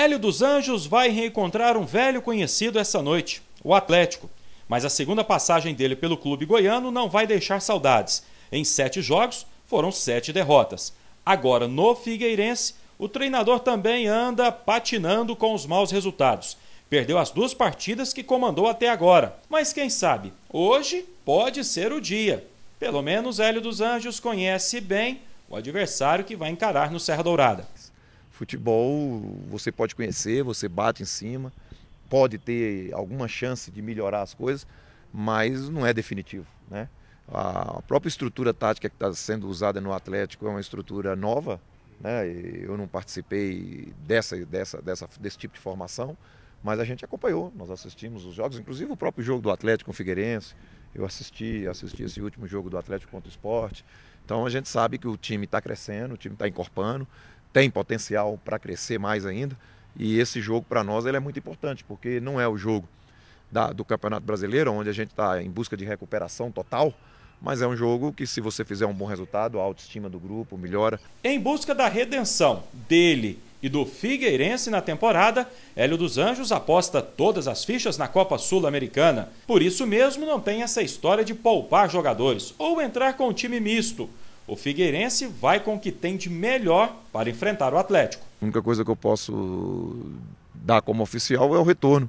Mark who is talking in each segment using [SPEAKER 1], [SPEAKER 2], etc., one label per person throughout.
[SPEAKER 1] Hélio dos Anjos vai reencontrar um velho conhecido essa noite, o Atlético. Mas a segunda passagem dele pelo clube goiano não vai deixar saudades. Em sete jogos, foram sete derrotas. Agora, no Figueirense, o treinador também anda patinando com os maus resultados. Perdeu as duas partidas que comandou até agora. Mas quem sabe, hoje pode ser o dia. Pelo menos Hélio dos Anjos conhece bem o adversário que vai encarar no Serra Dourada.
[SPEAKER 2] Futebol você pode conhecer, você bate em cima, pode ter alguma chance de melhorar as coisas, mas não é definitivo. Né? A própria estrutura tática que está sendo usada no Atlético é uma estrutura nova. Né? Eu não participei dessa, dessa, dessa, desse tipo de formação, mas a gente acompanhou, nós assistimos os jogos, inclusive o próprio jogo do Atlético com o Figueirense. Eu assisti, assisti esse último jogo do Atlético contra o Esporte. Então a gente sabe que o time está crescendo, o time está encorpando tem potencial para crescer mais ainda. E esse jogo para nós ele é muito importante, porque não é o jogo da, do Campeonato Brasileiro, onde a gente está em busca de recuperação total, mas é um jogo que, se
[SPEAKER 1] você fizer um bom resultado, a autoestima do grupo melhora. Em busca da redenção dele e do Figueirense na temporada, Hélio dos Anjos aposta todas as fichas na Copa Sul-Americana. Por isso mesmo, não tem essa história de poupar jogadores ou entrar com um time misto. O Figueirense vai com o que tem de melhor para enfrentar o Atlético. A
[SPEAKER 2] única coisa que eu posso dar como oficial é o retorno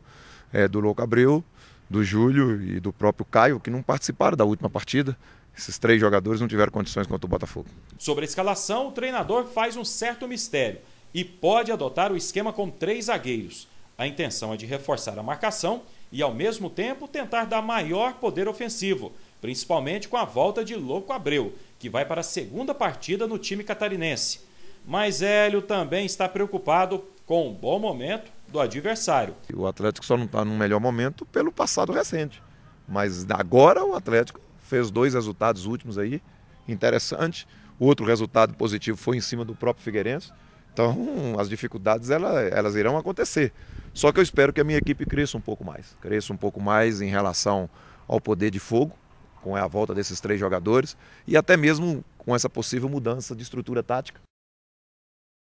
[SPEAKER 2] é, do Louco Abreu, do Júlio e do próprio Caio, que não participaram da última partida. Esses três jogadores não tiveram condições contra o Botafogo.
[SPEAKER 1] Sobre a escalação, o treinador faz um certo mistério e pode adotar o esquema com três zagueiros. A intenção é de reforçar a marcação e, ao mesmo tempo, tentar dar maior poder ofensivo principalmente com a volta de Louco Abreu, que vai para a segunda partida no time catarinense. Mas Hélio também está preocupado com o bom momento do adversário.
[SPEAKER 2] O Atlético só não está num melhor momento pelo passado recente. Mas agora o Atlético fez dois resultados últimos aí, interessante. O outro resultado positivo foi em cima do próprio Figueirense. Então, as dificuldades elas, elas irão acontecer. Só que eu espero que a minha equipe cresça um pouco mais. Cresça um pouco mais em relação ao poder de fogo, com a volta desses três jogadores e até mesmo com essa possível mudança de estrutura tática